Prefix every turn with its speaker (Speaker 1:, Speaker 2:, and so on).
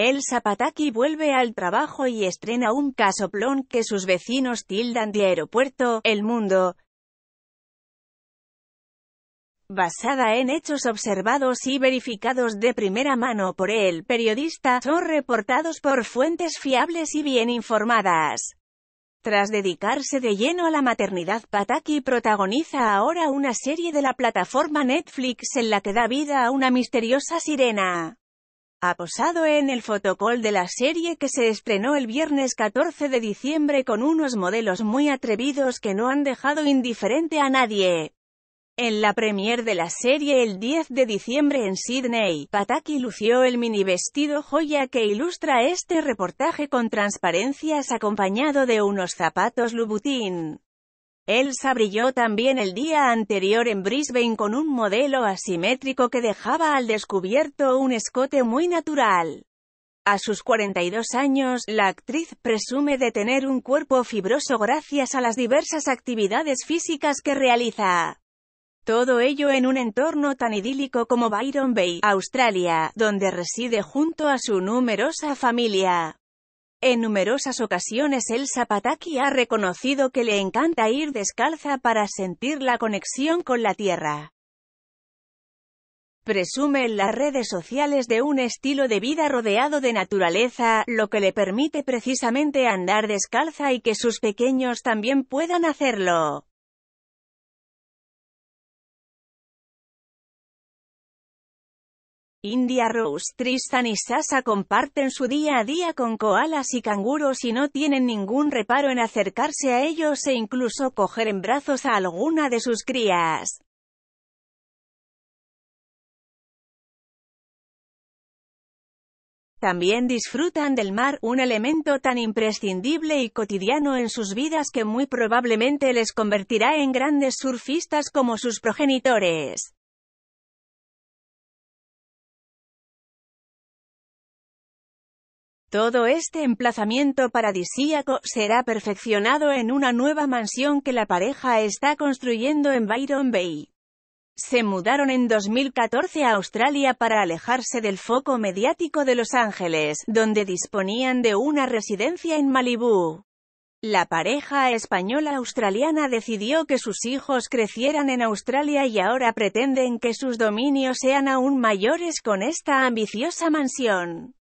Speaker 1: El Zapataki vuelve al trabajo y estrena un casoplón que sus vecinos tildan de aeropuerto, el mundo, basada en hechos observados y verificados de primera mano por el periodista, son reportados por fuentes fiables y bien informadas. Tras dedicarse de lleno a la maternidad, Pataki protagoniza ahora una serie de la plataforma Netflix en la que da vida a una misteriosa sirena ha posado en el fotocol de la serie que se estrenó el viernes 14 de diciembre con unos modelos muy atrevidos que no han dejado indiferente a nadie. En la premier de la serie el 10 de diciembre en Sydney, Pataki lució el mini vestido joya que ilustra este reportaje con transparencias acompañado de unos zapatos Louboutin. Elsa brilló también el día anterior en Brisbane con un modelo asimétrico que dejaba al descubierto un escote muy natural. A sus 42 años, la actriz presume de tener un cuerpo fibroso gracias a las diversas actividades físicas que realiza. Todo ello en un entorno tan idílico como Byron Bay, Australia, donde reside junto a su numerosa familia. En numerosas ocasiones el zapataki ha reconocido que le encanta ir descalza para sentir la conexión con la tierra. Presume en las redes sociales de un estilo de vida rodeado de naturaleza, lo que le permite precisamente andar descalza y que sus pequeños también puedan hacerlo. India Rose, Tristan y Sasa comparten su día a día con koalas y canguros y no tienen ningún reparo en acercarse a ellos e incluso coger en brazos a alguna de sus crías. También disfrutan del mar, un elemento tan imprescindible y cotidiano en sus vidas que muy probablemente les convertirá en grandes surfistas como sus progenitores. Todo este emplazamiento paradisíaco será perfeccionado en una nueva mansión que la pareja está construyendo en Byron Bay. Se mudaron en 2014 a Australia para alejarse del foco mediático de Los Ángeles, donde disponían de una residencia en Malibú. La pareja española-australiana decidió que sus hijos crecieran en Australia y ahora pretenden que sus dominios sean aún mayores con esta ambiciosa mansión.